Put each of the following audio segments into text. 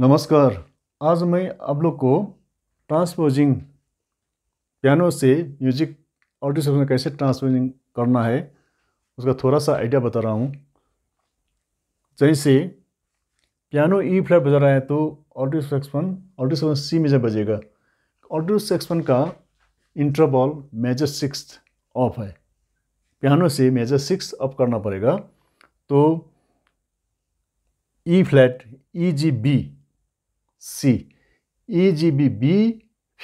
नमस्कार आज मैं आप लोग को ट्रांसपोजिंग पियानो से म्यूजिक ऑडियो सेक्शन में कैसे ट्रांसपोजिंग करना है उसका थोड़ा सा आइडिया बता रहा हूँ जैसे पियानो ई फ्लैट बजा रहा है तो audio section audio section C major बजेगा ऑडियो सेक्शन का इंटरबॉल मेजर सिक्स ऑफ है पियानो से मेजर सिक्स ऑफ करना पड़ेगा तो E flat E G B C E G B B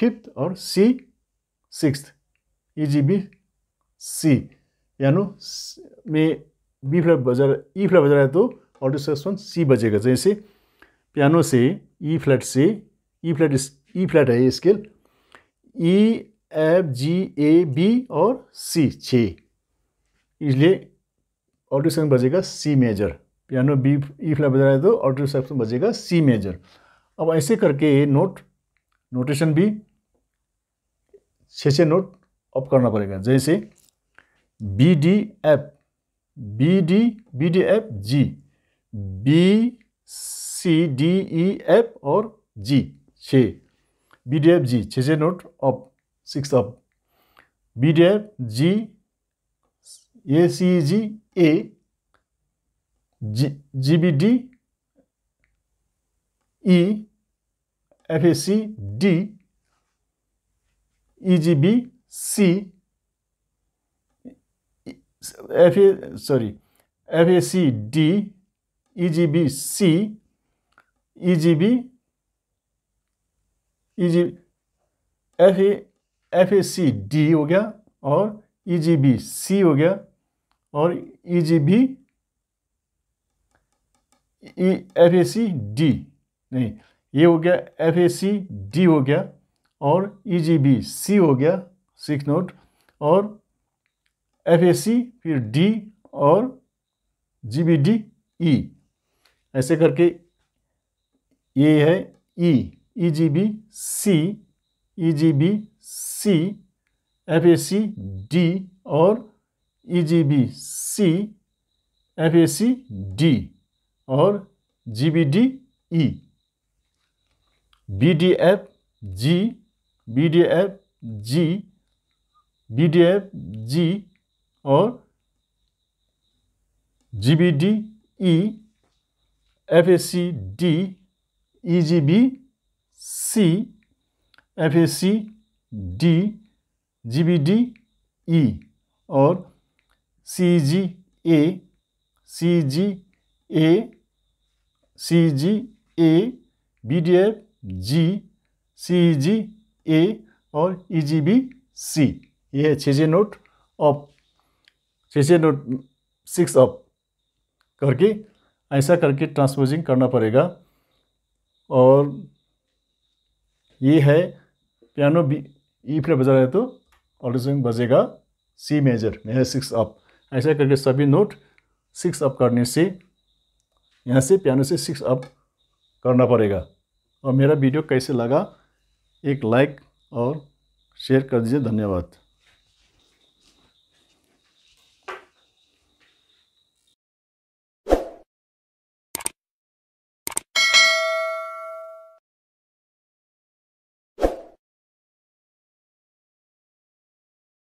fifth और C six E G B सी यानो में बी फ्लैट बजा ई फ्लैट बजा रहा है तो ऑडियो सेक्शन सी बजेगा जैसे पियानो से ई फ्लैट से ई फ्लैट ई फ्लैट है scale E F G A B और सी छ इसलिए ऑडियो सेक्शन बजेगा C major piano B E flat बजा रहा है तो ऑडियो सेक्शन बजेगा सी मेजर अब ऐसे करके ये नोट नोटेशन भी छः छः नोट अप करना पड़ेगा जैसे B D F B D B D F G B C D E F और जी छः बी डी एफ जी छः छः note up six up B D F G A C G A G G B D E F A C D E G B C F A sorry F A C D E G B C E G B E G F A F A C D हो गया और E G B C हो गया और E G B F A C D नहीं ये हो गया एफ ए सी डी हो गया और ई जी बी सी हो गया सिक्स नोट और एफ ए सी फिर डी और जी बी डी ई ऐसे करके ये है E E G B C E G B C F A C D और E G B C F A C D और G B D E B D F G B D F G B D F G और G B D E F A C D E G B C F A C D G B D E और C G A C G A C G A B D F G C G A और E G B C ये है छे note of छे note six up करके ऐसा करके transposing करना पड़ेगा और ये है पियानो बी ई फिर बजा रहे तो ऑडिसन बजेगा C major major six up ऐसा करके सभी नोट सिक्स अप करने से यहाँ से पियानो से सिक्स अप करना पड़ेगा और मेरा वीडियो कैसे लगा एक लाइक और शेयर कर दीजिए धन्यवाद